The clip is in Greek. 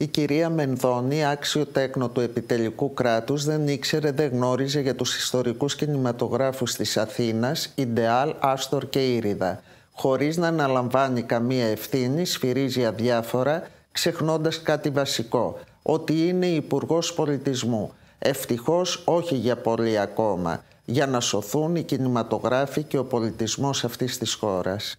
Η κυρία Μενδώνη, άξιο τέκνο του επιτελικού κράτους, δεν ήξερε, δεν γνώριζε για τους ιστορικούς κινηματογράφους της Αθήνας, Ιντεάλ, Άστορ και Ήριδα. Χωρίς να αναλαμβάνει καμία ευθύνη, σφυρίζει αδιάφορα, ξεχνώντας κάτι βασικό, ότι είναι υπουργός πολιτισμού. Ευτυχώς όχι για πολύ ακόμα, για να σωθούν οι κινηματογράφοι και ο πολιτισμός αυτής της χώρας.